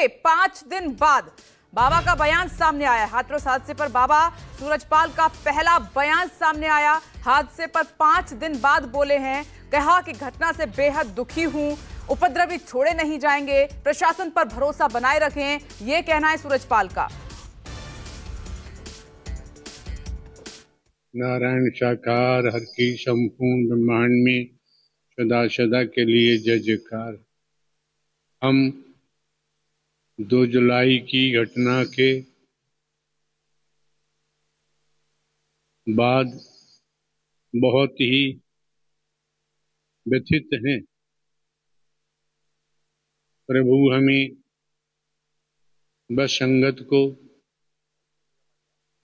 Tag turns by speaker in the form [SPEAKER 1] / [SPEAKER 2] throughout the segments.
[SPEAKER 1] के पांच दिन बाद बाबा का बयान सामने आया हाथरस हादसे पर बाबा सूरजपाल का पहला बयान सामने आया हादसे पर पांच दिन बाद बोले हैं कहा कि घटना से बेहद दुखी हूं उपद्रवी छोड़े नहीं जाएंगे प्रशासन पर भरोसा बनाए रखें यह कहना है सूरजपाल का
[SPEAKER 2] नारायण साकार हर की संपूर्ण ब्रह्मांड में सदा सदा के लिए जयकार हम दो जुलाई की घटना के बाद बहुत ही व्यथित हैं प्रभु हमें बस संगत को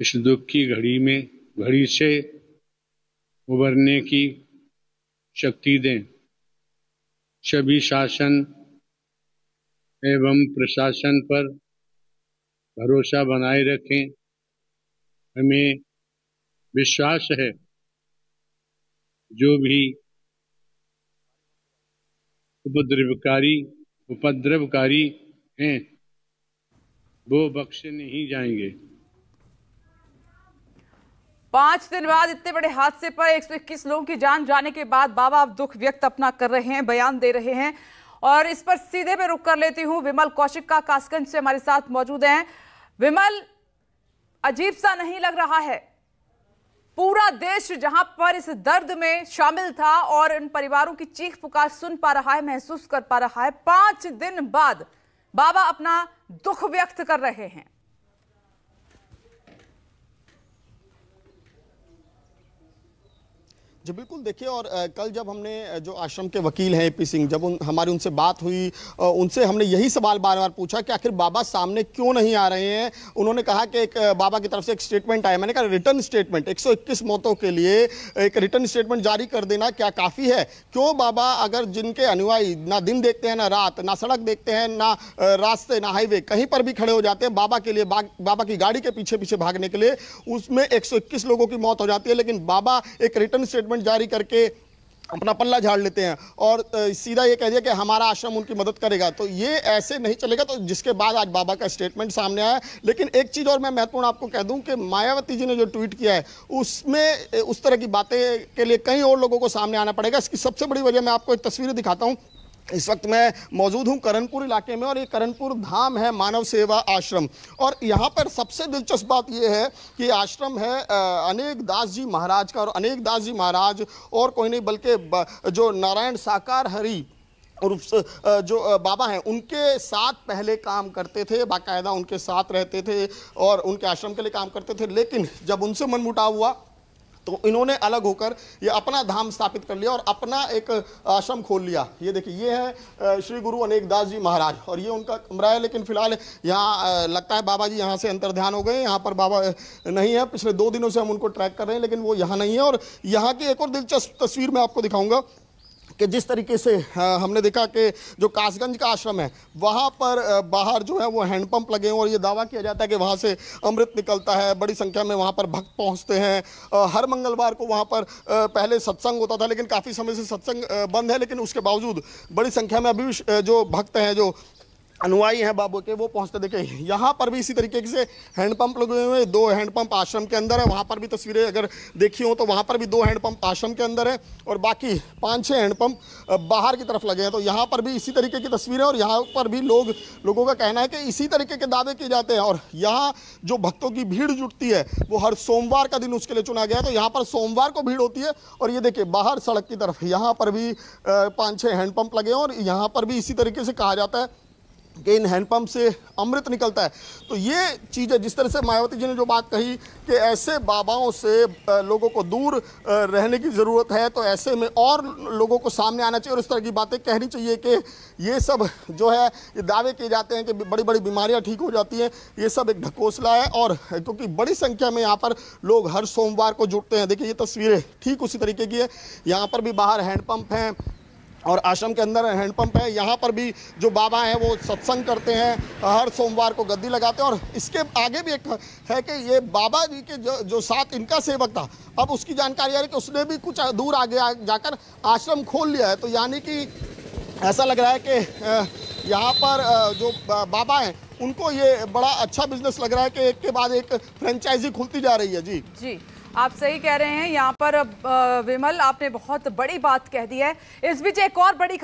[SPEAKER 2] इस दुख की घड़ी में घड़ी से उबरने की शक्ति दें सभी शासन एवं प्रशासन पर भरोसा बनाए रखें हमें विश्वास है जो भी उपद्रवकारी उपद्रवकारी हैं वो बख्शे नहीं जाएंगे
[SPEAKER 1] पांच दिन बाद इतने बड़े हादसे पर 121 लोगों की जान जाने के बाद बाबा अब दुख व्यक्त अपना कर रहे हैं बयान दे रहे हैं और इस पर सीधे में रुक कर लेती हूं विमल कौशिक का कासगंज से हमारे साथ मौजूद हैं विमल अजीब सा नहीं लग रहा है पूरा देश जहां पर इस दर्द में शामिल था और इन परिवारों की चीख पुकार सुन पा रहा है महसूस कर पा रहा है पांच दिन बाद बाबा अपना दुख व्यक्त कर रहे हैं
[SPEAKER 3] जी बिल्कुल देखिए और कल जब हमने जो आश्रम के वकील हैं पी सिंह जब उन हमारी उनसे बात हुई उनसे हमने यही सवाल बार बार पूछा कि आखिर बाबा सामने क्यों नहीं आ रहे हैं उन्होंने कहा कि एक बाबा की तरफ से एक स्टेटमेंट आया मैंने कहा रिटर्न स्टेटमेंट 121 मौतों के लिए एक रिटर्न स्टेटमेंट जारी कर देना क्या काफ़ी है क्यों बाबा अगर जिनके अनुयायी ना दिन देखते हैं ना रात ना सड़क देखते हैं ना रास्ते ना हाईवे कहीं पर भी खड़े हो जाते हैं बाबा के लिए बाबा की गाड़ी के पीछे पीछे भागने के लिए उसमें एक लोगों की मौत हो जाती है लेकिन बाबा एक रिटर्न स्टेटमेंट स्टेटमेंट जारी करके अपना पल्ला झाड़ लेते हैं और सीधा ये कह दिया कि हमारा आश्रम उनकी मदद करेगा तो ये ऐसे नहीं चलेगा तो जिसके बाद आज बाबा का स्टेटमेंट सामने आया लेकिन एक चीज़ और मैं महत्वपूर्ण आपको कह दूं कि मायावती जी ने जो ट्वीट किया है उसमें उस तरह की बातें के लिए कई और लोगों को सामने आना पड़ेगा इसकी सबसे बड़ी वजह मैं आपको एक तस्वीरें दिखाता हूँ इस वक्त मैं मौजूद हूं करणपुर इलाके में और ये करणपुर धाम है मानव सेवा आश्रम और यहाँ पर सबसे दिलचस्प बात यह है कि आश्रम है अनेक दास जी महाराज का और अनेक दास जी महाराज और कोई नहीं बल्कि जो नारायण साकार हरि और जो बाबा हैं उनके साथ पहले काम करते थे बाकायदा उनके साथ रहते थे और उनके आश्रम के लिए काम करते थे लेकिन जब उनसे मनमुटाव हुआ तो इन्होंने अलग होकर ये अपना धाम स्थापित कर लिया और अपना एक आश्रम खोल लिया ये देखिए ये है श्री गुरु अनेकदास जी महाराज और ये उनका कमरा है लेकिन फिलहाल यहाँ लगता है बाबा जी यहाँ से अंतर्ध्यान हो गए यहाँ पर बाबा नहीं है पिछले दो दिनों से हम उनको ट्रैक कर रहे हैं लेकिन वो यहाँ नहीं है और यहाँ की एक और दिलचस्प तस्वीर मैं आपको दिखाऊंगा कि जिस तरीके से हमने देखा कि जो कासगंज का आश्रम है वहाँ पर बाहर जो है वो हैंडपम्प लगे हैं और ये दावा किया जाता है कि वहाँ से अमृत निकलता है बड़ी संख्या में वहाँ पर भक्त पहुँचते हैं हर मंगलवार को वहाँ पर पहले सत्संग होता था लेकिन काफ़ी समय से सत्संग बंद है लेकिन उसके बावजूद बड़ी संख्या में अभी जो भक्त हैं जो अनुयायी हैं बाबू के वो पहुंचते देखे यहाँ पर भी इसी तरीके से हैंडपम्प लगे हुए हैं दो हैंडपम्प आश्रम के अंदर है वहाँ पर भी तस्वीरें अगर देखी हो तो वहाँ पर भी दो हैंडपम्प आश्रम के अंदर है और बाकी पाँच छः हैंडपम्प बाहर की तरफ लगे हैं तो यहाँ पर भी इसी तरीके की तस्वीरें और यहाँ पर भी लोग लोगों का कहना है कि इसी तरीके के दावे किए जाते हैं और यहाँ जो भक्तों की भीड़ जुटती है वो हर सोमवार का दिन उसके लिए चुना गया है तो यहाँ पर सोमवार को भीड़ होती है और ये देखिए बाहर सड़क की तरफ यहाँ पर भी पाँच छः हैंडपम्प लगे हैं और यहाँ पर भी इसी तरीके से कहा जाता है कि इन हैंडपम्प से अमृत निकलता है तो ये चीज़ है जिस तरह से मायावती जी ने जो बात कही कि ऐसे बाबाओं से लोगों को दूर रहने की ज़रूरत है तो ऐसे में और लोगों को सामने आना चाहिए और इस तरह की बातें कहनी चाहिए कि ये सब जो है ये दावे किए जाते हैं कि बड़ी बड़ी बीमारियाँ ठीक हो जाती हैं ये सब एक ढकोसला है और क्योंकि तो बड़ी संख्या में यहाँ पर लोग हर सोमवार को जुटते हैं देखिए ये तस्वीरें ठीक उसी तरीके की है यहाँ पर भी बाहर हैंडपम्प हैं और आश्रम के अंदर हैंडपम्प है यहाँ पर भी जो बाबा हैं वो सत्संग करते हैं हर सोमवार को गद्दी लगाते हैं और इसके आगे भी एक है कि ये बाबा जी के जो, जो साथ इनका सेवक था अब उसकी जानकारी आ रही कि उसने भी कुछ दूर आगे आ, जाकर आश्रम खोल लिया है तो यानी कि ऐसा लग रहा है कि यहाँ पर जो बाबा हैं उनको ये बड़ा अच्छा बिजनेस लग रहा है कि एक के बाद एक फ्रेंचाइजी खुलती जा रही है जी
[SPEAKER 1] जी आप सही कह रहे हैं यहाँ पर विमल आपने बहुत बड़ी बात कह दी है इस बीच एक और बड़ी